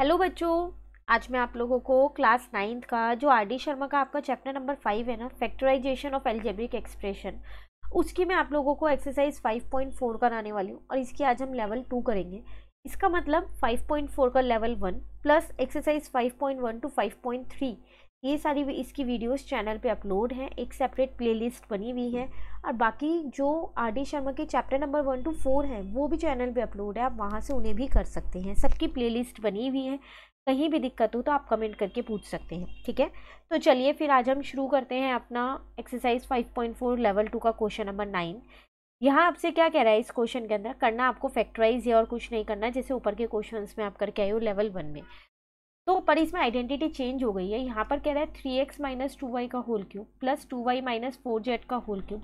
hello बच्चों आज मैं आप लोगों को क्लास नाइन्थ का जो आर डी शर्मा का आपका चैप्टर नंबर फाइव है ना फैक्टराइजेशन ऑफ एल्जेब्रिक एक्सप्रेशन उसकी मैं आप लोगों को एक्सरसाइज फाइव पॉइंट फोर कराने वाली हूँ और इसकी आज हम लेवल टू करेंगे इसका मतलब फाइव पॉइंट फोर का level one plus exercise five point one two five point three ये सारी इसकी वीडियोस चैनल पे अपलोड हैं एक सेपरेट प्लेलिस्ट बनी हुई है और बाकी जो आर डी शर्मा के chapter number one two four हैं वो भी चैनल पे अपलोड है आप वहाँ से उन्हें भी कर सकते हैं सबकी प्लेलिस्ट बनी हुई है कहीं भी दिक्कत हो तो आप कमेंट करके पूछ सकते हैं ठीक है तो चलिए फिर आज हम शुरू करते हैं अपना एक्सरसाइज फाइव लेवल टू का क्वेश्चन नंबर नाइन यहाँ आपसे क्या कह रहा है इस क्वेश्चन के अंदर करना आपको फैक्टराइज है और कुछ नहीं करना जैसे ऊपर के क्वेश्चन में आप करके आए हो लेवल वन में तो पर इसमें आइडेंटिटी चेंज हो गई है यहाँ पर कह रहा है three X minus two Y का whole cube plus two Y minus four Z का whole cube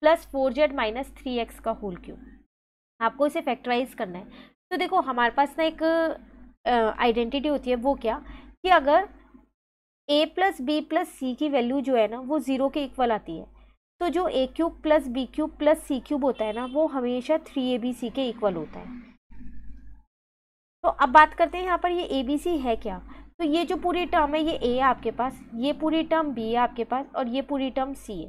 plus four Z minus three X का होल क्यूब आपको इसे फैक्टराइज करना है तो देखो हमारे पास ना एक आइडेंटिटी होती है वो क्या कि अगर A plus B plus C की वैल्यू जो है ना वो ज़ीरो के इक्वल आती है तो जो A cube plus B cube plus C cube होता है ना वो हमेशा थ्री ए बी सी के इक्वल होता है तो अब बात करते हैं यहाँ पर ये ए बी सी है क्या तो ये जो पूरी टर्म है ये ए है आपके पास ये पूरी टर्म बी है आपके पास और ये पूरी टर्म सी है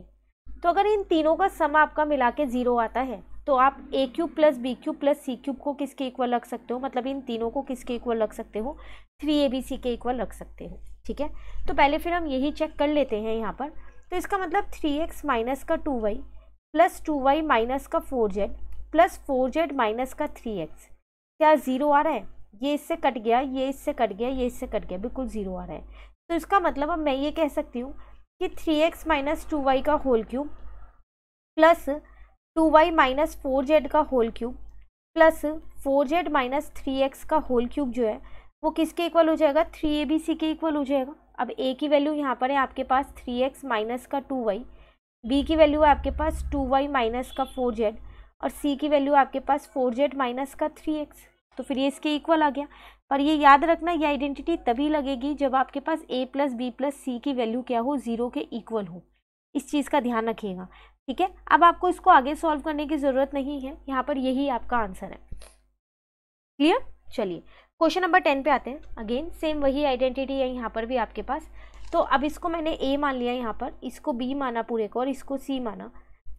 तो अगर इन तीनों का सम आपका मिला के ज़ीरो आता है तो आप A cube plus B cube plus C cube को किसके इक्वल रख सकते हो मतलब इन तीनों को किसके इक्वल रख सकते हो थ्री ए बी सी के इक्वल रख सकते हो ठीक है तो पहले फिर हम यही चेक कर लेते हैं यहाँ पर तो इसका मतलब थ्री एक्स माइनस का two Y plus two Y minus का four Z plus four Z minus का थ्री एक्स क्या ज़ीरो आ रहा है ये इससे कट गया ये इससे कट गया ये इससे कट गया बिल्कुल ज़ीरो आ रहा है तो इसका मतलब अब मैं ये कह सकती हूँ कि three X minus two Y का whole cube plus two Y minus four Z का whole cube plus four Z minus three X का होल क्यूब जो है वो किसके इक्वल हो जाएगा थ्री ए बी सी के इक्वल हो जाएगा अब ए की वैल्यू यहाँ पर है आपके पास थ्री एक्स माइनस का टू वाई बी की वैल्यू है आपके पास टू वाई माइनस का फोर जेड और सी की वैल्यू आपके पास फोर जेड माइनस का थ्री एक्स तो फिर ये इसके इक्वल आ गया पर ये याद रखना ये आइडेंटिटी तभी लगेगी जब आपके पास A plus B plus C की वैल्यू क्या हो ज़ीरो के इक्वल हो इस चीज़ का ध्यान रखिएगा ठीक है अब आपको इसको आगे सॉल्व करने की ज़रूरत नहीं है यहाँ पर यही आपका आंसर है क्लियर चलिए क्वेश्चन नंबर टेन पे आते हैं अगेन सेम वही आइडेंटिटी है यहाँ पर भी आपके पास तो अब इसको मैंने ए मान लिया यहाँ पर इसको बी माना पूरे को और इसको सी माना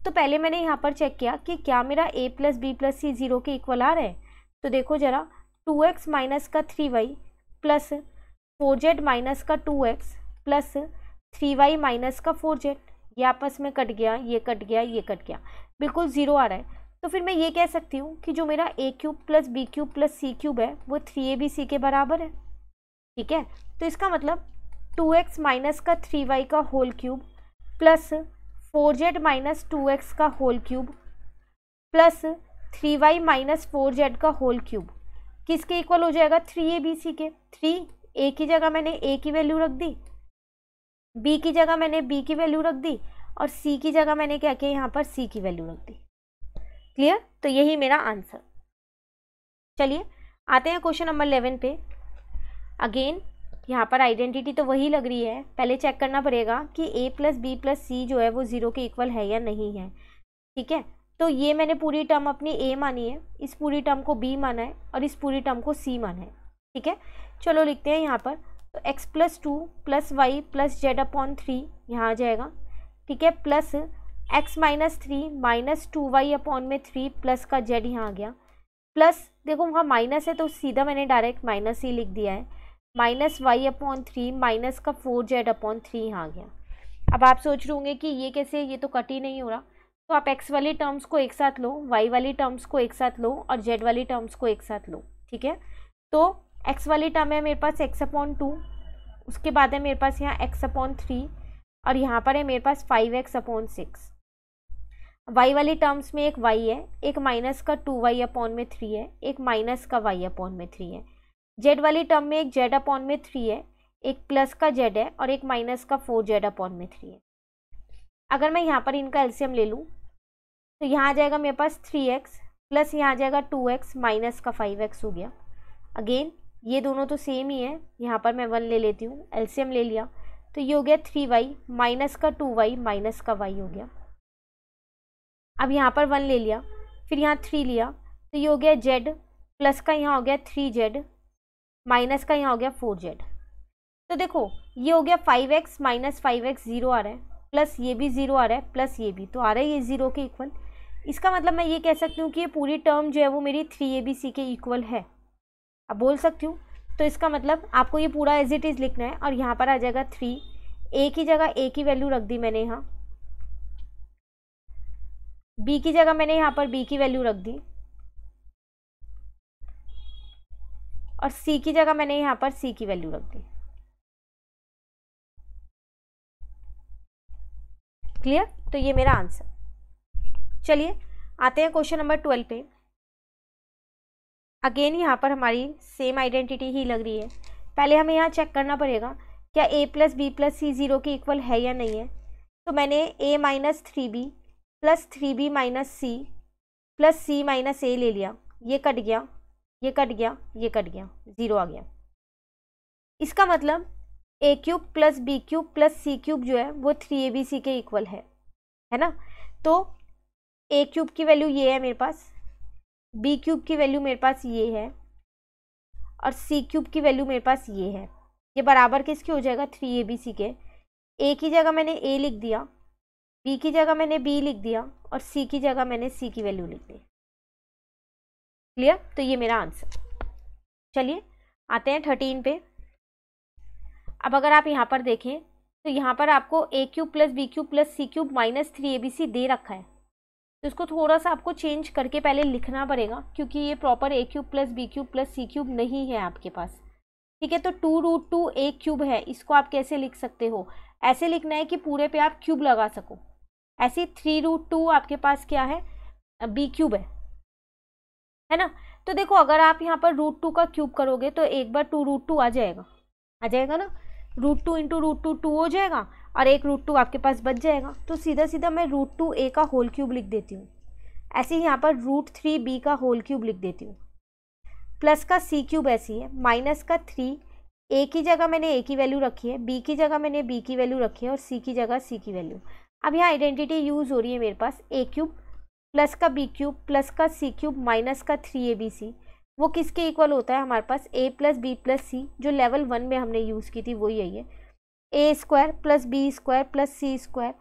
तो पहले मैंने यहाँ पर चेक किया कि क्या मेरा A plus B plus C zero के इक्वल आ रहा है तो देखो जरा टू एक्स माइनस का three Y plus four Z minus का two X plus three Y minus का फोर जेड ये आपस में कट गया ये कट गया ये कट गया बिल्कुल ज़ीरो आ रहा है तो फिर मैं ये कह सकती हूँ कि जो मेरा A cube plus B cube plus C cube है वो थ्री ए बी सी के बराबर है ठीक है तो इसका मतलब टू एक्स माइनस का थ्री वाई का whole cube plus four Z minus two X का whole cube plus three Y minus four Z का होल क्यूब किसके इक्वल हो जाएगा थ्री ए बी सी के थ्री ए की जगह मैंने ए की वैल्यू रख दी बी की जगह मैंने बी की वैल्यू रख दी और सी की जगह मैंने क्या किया यहाँ पर सी की वैल्यू रख दी क्लियर तो यही मेरा आंसर चलिए आते हैं क्वेश्चन नंबर इलेवन पे अगेन यहाँ पर आइडेंटिटी तो वही लग रही है पहले चेक करना पड़ेगा कि A plus B plus C जो है वो ज़ीरो के इक्वल है या नहीं है ठीक है तो ये मैंने पूरी टर्म अपनी ए मानी है इस पूरी टर्म को बी माना है और इस पूरी टर्म को सी माना है ठीक है चलो लिखते हैं यहाँ पर तो X plus two plus Y plus Z upon three यहाँ आ जाएगा ठीक है plus X minus three minus two Y upon में थ्री प्लस का जेड यहाँ आ गया प्लस देखो वहाँ माइनस है तो सीधा मैंने डायरेक्ट माइनस ही लिख दिया है minus Y upon three minus का फोर जेड अपॉन थ्री यहाँ आ गया अब आप सोच रहे होंगे कि ये कैसे ये तो कट ही नहीं हो रहा तो आप एक्स वाली टर्म्स को एक साथ लो वाई वाली टर्म्स को एक साथ लो और जेड वाली टर्म्स को एक साथ लो ठीक है तो एक्स वाली टर्म है मेरे पास एक्स अपॉन टू उसके बाद है मेरे पास यहाँ एक्स अपॉन थ्री और यहाँ पर है मेरे पास five X upon six Y वाली टर्म्स में एक वाई है एक माइनस का टू वाई अपॉन में थ्री है एक माइनस का वाई अपॉन में थ्री है जेड वाली टर्म में एक जेड अपॉन में थ्री है एक प्लस का जेड है और एक माइनस का फोर जेड अपॉन में थ्री है अगर मैं यहाँ पर इनका एल्सियम ले लूँ तो यहाँ आ जाएगा मेरे पास थ्री एक्स प्लस यहाँ आ जाएगा टू एक्स माइनस का फाइव एक्स हो गया अगेन ये दोनों तो सेम ही है यहाँ पर मैं वन ले लेती हूँ एलसीएम ले लिया तो ये हो गया थ्री वाई माइनस का टू वाई माइनस का वाई हो गया अब यहाँ पर वन ले लिया फिर यहाँ थ्री लिया तो ये हो गया जेड प्लस का यहाँ हो गया थ्री जेड माइनस का यहाँ हो गया फोर जेड तो देखो ये हो गया five X minus five X zero आ रहा है प्लस ये भी ज़ीरो आ रहा है प्लस ये भी तो आ रहा है ये ज़ीरो के इक्वल इसका मतलब मैं ये कह सकती हूँ कि ये पूरी टर्म जो है वो मेरी थ्री ए बी सी के इक्वल है अब बोल सकती हूँ तो इसका मतलब आपको ये पूरा एज इट इज़ लिखना है और यहाँ पर आ जाएगा थ्री ए की जगह ए की वैल्यू रख दी मैंने यहाँ बी की जगह मैंने यहाँ पर बी की वैल्यू रख दी और सी की जगह मैंने यहाँ पर सी की वैल्यू रख दी क्लियर तो ये मेरा आंसर चलिए आते हैं क्वेश्चन नंबर ट्वेल्व पे अगेन यहाँ पर हमारी सेम आइडेंटिटी ही लग रही है पहले हमें यहाँ चेक करना पड़ेगा क्या A plus B plus C zero के इक्वल है या नहीं है तो मैंने A minus three B plus three B minus C plus C minus A ले लिया ये कट गया ये कट गया ये कट गया ज़ीरो आ गया इसका मतलब A cube plus B cube plus C cube जो है वो थ्री ए बी सी के इक्वल है है ना तो ए क्यूब की वैल्यू ये है मेरे पास बी क्यूब की वैल्यू मेरे पास ये है और सी क्यूब की वैल्यू मेरे पास ये है ये बराबर किसके हो जाएगा थ्री ए बी सी के ए की जगह मैंने ए लिख दिया बी की जगह मैंने बी लिख दिया और सी की जगह मैंने सी की वैल्यू लिख दी क्लियर तो ये मेरा आंसर चलिए आते हैं थर्टीन पे अब अगर आप यहाँ पर देखें तो यहाँ पर आपको A cube plus B cube plus C cube minus three A B C दे रखा है तो इसको थोड़ा सा आपको चेंज करके पहले लिखना पड़ेगा क्योंकि ये proper A cube plus B cube plus C cube नहीं है आपके पास ठीक है तो two root two A cube है इसको आप कैसे लिख सकते हो ऐसे लिखना है कि पूरे पे आप क्यूब लगा सको ऐसे थ्री रूट टू आपके पास क्या है बी क्यूब है है ना तो देखो अगर आप यहाँ पर रूट टू का क्यूब करोगे तो एक बार टू रूट टू आ जाएगा आ जाएगा ना root two into root two two हो जाएगा और एक रूट टू आपके पास बच जाएगा तो सीधा सीधा मैं रूट टू ए का होल क्यूब लिख देती हूँ ऐसे ही यहाँ पर रूट थ्री बी का होल क्यूब लिख देती हूँ प्लस का सी क्यूब ऐसी है माइनस का थ्री ए की जगह मैंने ए की वैल्यू रखी है बी की जगह मैंने बी की वैल्यू रखी है और सी की जगह सी की वैल्यू अब यहाँ आइडेंटिटी यूज़ हो रही है मेरे पास ए क्यूब प्लस का बी क्यूब प्लस का सी क्यूब माइनस का थ्री ए बी सी वो किसके इक्वल होता है हमारे पास A plus B plus C जो लेवल वन में हमने यूज़ की थी वो यही है A square plus B square plus C square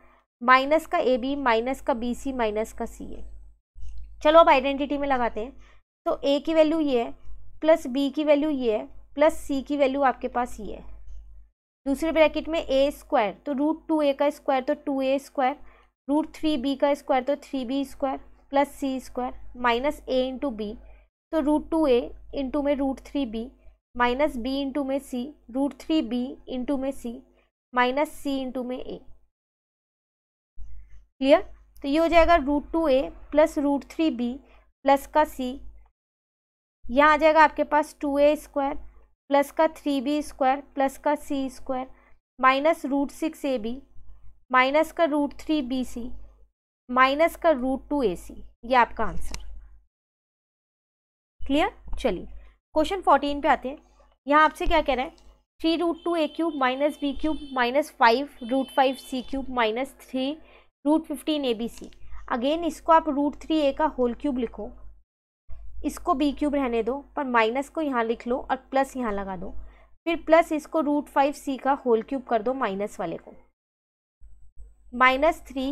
minus का ए बी माइनस का बी सी माइनस का सी ए चलो अब आइडेंटिटी में लगाते हैं तो ए की वैल्यू ये है प्लस बी की वैल्यू ये है प्लस सी की वैल्यू आपके पास ये है दूसरे ब्रैकेट में ए स्क्वायर तो रूट टू ए का स्क्वायर तो two A square root three B का स्क्वायर तो three B square plus C square minus A into B तो रूट टू ए इंटू में root three B minus B into में C root three B into में C minus सी into में ए clear तो ये हो जाएगा root two A plus root three B plus का सी यहाँ आ जाएगा आपके पास टू ए स्क्वायर प्लस का थ्री बी स्क्वायर प्लस का C square minus root six A B minus का root three B C minus का रूट टू ए सी ये आपका आंसर क्लियर चलिए क्वेश्चन फोर्टीन पे आते हैं यहाँ आपसे क्या कह रहा है three root two A cube minus B cube minus five root five C cube minus three root fifteen A B C again इसको आप रूट थ्री ए का होल क्यूब लिखो इसको बी क्यूब रहने दो पर माइनस को यहाँ लिख लो और प्लस यहाँ लगा दो फिर प्लस इसको रूट फाइव सी का होल क्यूब कर दो माइनस वाले को माइनस थ्री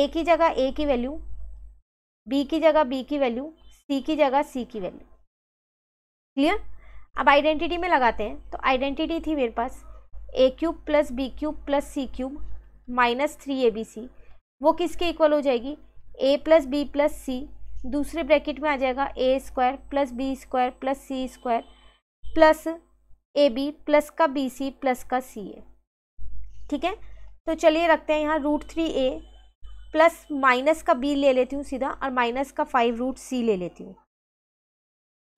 ए की जगह ए की वैल्यू बी की जगह बी की वैल्यू सी की जगह सी की वैल्यू क्लियर अब आइडेंटिटी में लगाते हैं तो आइडेंटिटी थी मेरे पास A cube plus B cube plus C cube minus three A B C वो किसके इक्वल हो जाएगी A plus B plus C दूसरे ब्रैकेट में आ जाएगा A square plus B square plus C square plus A B plus का B C plus का सी ए ठीक है तो चलिए रखते हैं यहाँ root three A plus minus का बी ले लेती हूँ सीधा और माइनस का फाइव रूट सी ले लेती हूँ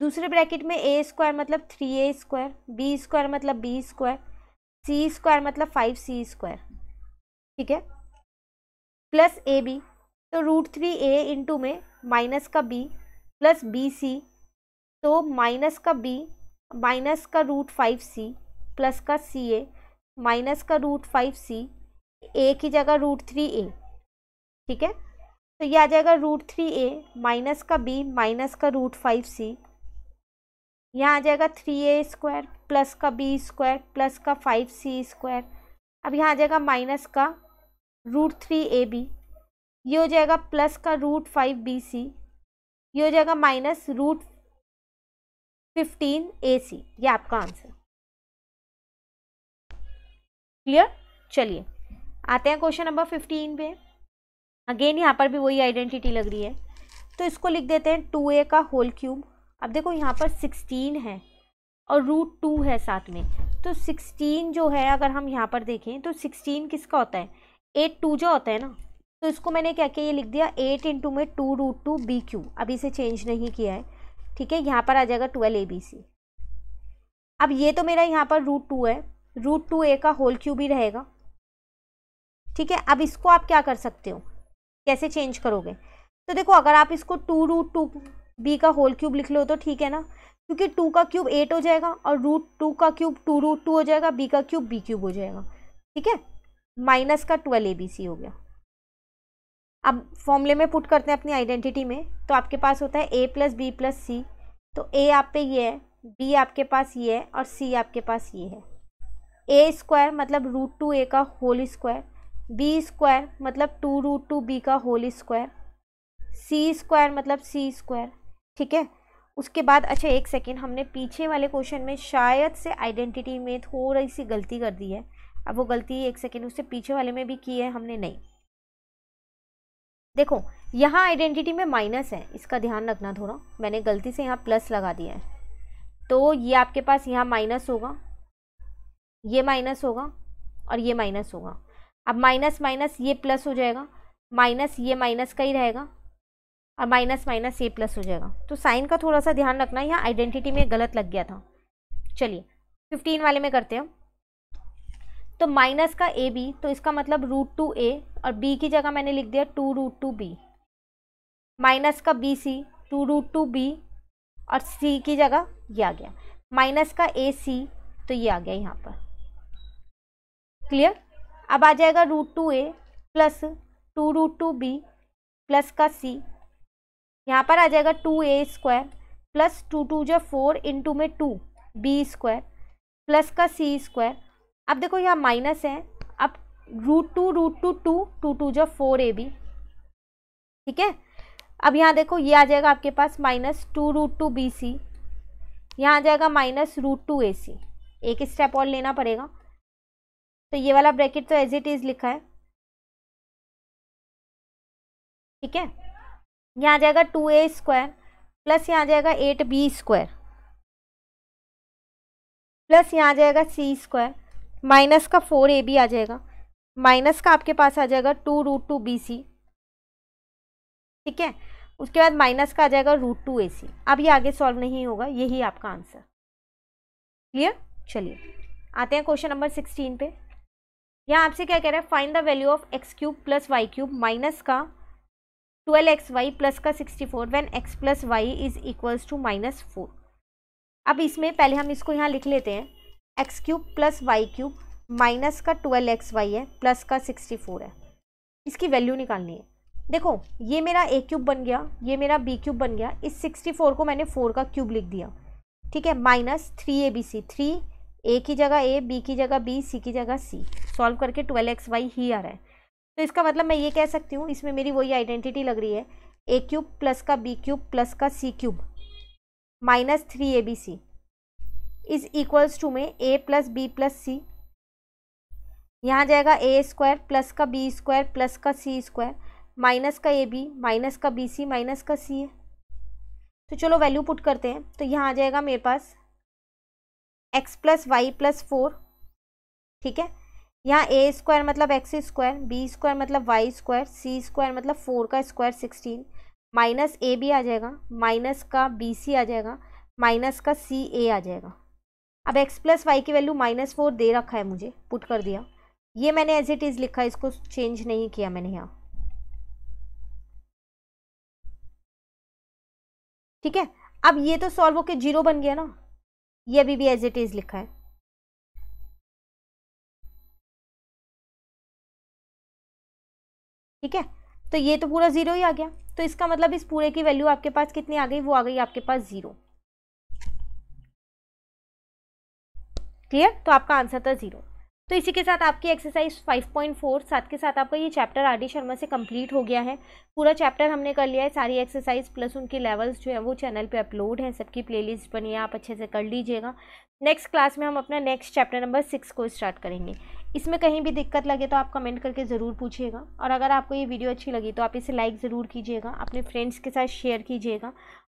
दूसरे ब्रैकेट में ए स्क्वायर मतलब three A square B square मतलब बी स्क्वायर सी स्क्वायर मतलब फाइव सी स्क्वायर ठीक है प्लस ए बी तो रूट थ्री ए इंटू में माइनस का बी प्लस बी सी तो माइनस का बी माइनस का रूट फाइव सी प्लस का सी ए माइनस का रूट फाइव सी ए की जगह रूट थ्री ए ठीक है तो यह आ जाएगा रूट थ्री ए माइनस का बी माइनस का रूट फाइव सी यहाँ आ जाएगा थ्री ए स्क्वायर प्लस का बी स्क्वायर प्लस का फाइव सी स्क्वायर अब यहाँ आ जाएगा माइनस का रूट थ्री ए बी ये हो जाएगा प्लस का रूट फाइव बी सी ये हो जाएगा minus root fifteen A C ये आपका आंसर क्लियर चलिए आते हैं क्वेश्चन नंबर फिफ्टीन पे अगेन यहाँ पर भी वही आइडेंटिटी लग रही है तो इसको लिख देते हैं टू ए का होल क्यूब अब देखो यहाँ पर सिक्सटीन है और रूट टू है साथ में तो सिक्सटीन जो है अगर हम यहाँ पर देखें तो सिक्सटीन किसका होता है एट टू जो होता है ना तो इसको मैंने क्या किया ये लिख दिया एट इंटू में two root two B cube अभी इसे चेंज नहीं किया है ठीक है यहाँ पर आ जाएगा ट्वेल्व ए बी सी अब ये तो मेरा यहाँ पर रूट टू है रूट टू ए का होल क्यू भी रहेगा ठीक है अब इसको आप क्या कर सकते हो कैसे चेंज करोगे तो देखो अगर आप इसको टू रूट टू बी का होल क्यूब लिख लो तो ठीक है ना क्योंकि टू का क्यूब एट हो जाएगा और रूट टू का क्यूब टू रूट टू हो जाएगा बी का क्यूब बी क्यूब हो जाएगा ठीक है माइनस का ट्वेल्व ए बी सी हो गया अब फॉर्मूले में पुट करते हैं अपनी आइडेंटिटी में तो आपके पास होता है A plus B plus C तो ए आप पे ये है बी आपके पास ये है और सी आपके पास ये है ए स्क्वायर मतलब रूट टू ए का होल स्क्वायर बी स्क्वायर मतलब टू रूट टू बी का होल स्क्वायर सी स्क्वायर मतलब सी स्क्वायर ठीक है उसके बाद अच्छा एक सेकेंड हमने पीछे वाले क्वेश्चन में शायद से आइडेंटिटी में थोड़ी सी गलती कर दी है अब वो गलती एक सेकेंड उससे पीछे वाले में भी की है हमने नहीं देखो यहाँ आइडेंटिटी में माइनस है इसका ध्यान रखना थोड़ा मैंने गलती से यहाँ प्लस लगा दिया है तो ये आपके पास यहाँ माइनस होगा ये माइनस होगा और ये माइनस होगा अब माइनस माइनस ये प्लस हो जाएगा माइनस ये माइनस का ही रहेगा और माइनस माइनस ए प्लस हो जाएगा तो साइन का थोड़ा सा ध्यान रखना यहाँ आइडेंटिटी में गलत लग गया था चलिए फिफ्टीन वाले में करते हैं तो माइनस का ए बी तो इसका मतलब रूट टू ए और बी की जगह मैंने लिख दिया two root two B minus का B C two root two B और सी की जगह ये आ गया माइनस का ए सी तो ये आ गया यहाँ पर क्लियर अब आ जाएगा root two A plus two root two B plus का सी यहाँ पर आ जाएगा two A square plus two two जो फोर इंटू में टू बी स्क्वायर प्लस का सी स्क्वायर अब देखो यहाँ माइनस है अब root two root two two two two जो फोर ए बी ठीक है अब यहाँ देखो ये आ जाएगा आपके पास minus two root two B C यहाँ आ जाएगा minus root two A C एक स्टेप और लेना पड़ेगा तो ये वाला ब्रैकेट तो एज इट इज़ लिखा है ठीक है यहाँ आ जाएगा टू ए स्क्वायर प्लस यहाँ आ जाएगा एट बी स्क्वायर प्लस यहाँ आ जाएगा सी स्क्वायर माइनस का फोर ए बी आ जाएगा माइनस का आपके पास आ जाएगा two root two B C ठीक है उसके बाद माइनस का आ जाएगा रूट टू ए सी अब ये आगे सॉल्व नहीं होगा यही आपका आंसर क्लियर चलिए आते हैं क्वेश्चन नंबर सिक्सटीन पे यहाँ आपसे क्या कह रहा है find the value of X cube plus Y cube minus का ट्वेल्व एक्स वाई प्लस का sixty four when X plus Y is equals to minus four अब इसमें पहले हम इसको यहाँ लिख लेते हैं X cube plus Y cube minus का ट्वेल्व एक्स वाई है प्लस का सिक्सटी फोर है इसकी वैल्यू निकालनी है देखो ये मेरा ए क्यूब बन गया ये मेरा बी क्यूब बन गया इस सिक्सटी फोर को मैंने फोर का क्यूब लिख दिया ठीक है minus three A B C three A की जगह ए बी की जगह बी सी की जगह सी सॉल्व करके ट्वेल्व एक्स वाई ही आ रहा है तो इसका मतलब मैं ये कह सकती हूँ इसमें मेरी वही आइडेंटिटी लग रही है ए क्यूब प्लस का बी क्यूब प्लस का C cube minus three A B C is equals to में A plus B plus C यहाँ जाएगा ए स्क्वायर प्लस का बी स्क्वायर प्लस का सी स्क्वायर माइनस का ए बी माइनस का B C minus का C है तो चलो वैल्यू पुट करते हैं तो यहाँ आ जाएगा मेरे पास X plus Y plus four ठीक है यहाँ ए स्क्वायर मतलब एक्स स्क्वायर बी स्क्वायर मतलब वाई स्क्वायर सी स्क्वायर मतलब फोर का स्क्वायर सिक्सटीन माइनस ए भी आ जाएगा माइनस का बी सी आ जाएगा माइनस का सी ए आ जाएगा अब एक्स प्लस वाई की वैल्यू माइनस फोर दे रखा है मुझे पुट कर दिया ये मैंने एज इट इज़ लिखा इसको चेंज नहीं किया मैंने यहाँ ठीक है अब ये तो सॉल्व होके जीरो बन गया ना ये अभी भी एज इट इज़ लिखा है ठीक है तो ये तो पूरा ज़ीरो ही आ गया तो इसका मतलब इस पूरे की वैल्यू आपके पास कितनी आ गई वो आ गई आपके पास ज़ीरो क्लियर तो आपका आंसर था ज़ीरो तो इसी के साथ आपकी एक्सरसाइज 5.4 साथ के साथ आपका ये चैप्टर आर डी शर्मा से कंप्लीट हो गया है पूरा चैप्टर हमने कर लिया है सारी एक्सरसाइज प्लस उनके लेवल्स जो है वो चैनल पे अपलोड हैं सबकी प्लेलिस्ट बनी है आप अच्छे से कर लीजिएगा नेक्स्ट क्लास में हम अपना नेक्स्ट चैप्टर नंबर सिक्स को स्टार्ट करेंगे इसमें कहीं भी दिक्कत लगे तो आप कमेंट करके ज़रूर पूछिएगा और अगर आपको ये वीडियो अच्छी लगी तो आप इसे लाइक ज़रूर कीजिएगा अपने फ्रेंड्स के साथ शेयर कीजिएगा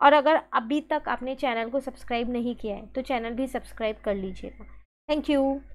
और अगर अभी तक आपने चैनल को सब्सक्राइब नहीं किया है तो चैनल भी सब्सक्राइब कर लीजिएगा थैंक यू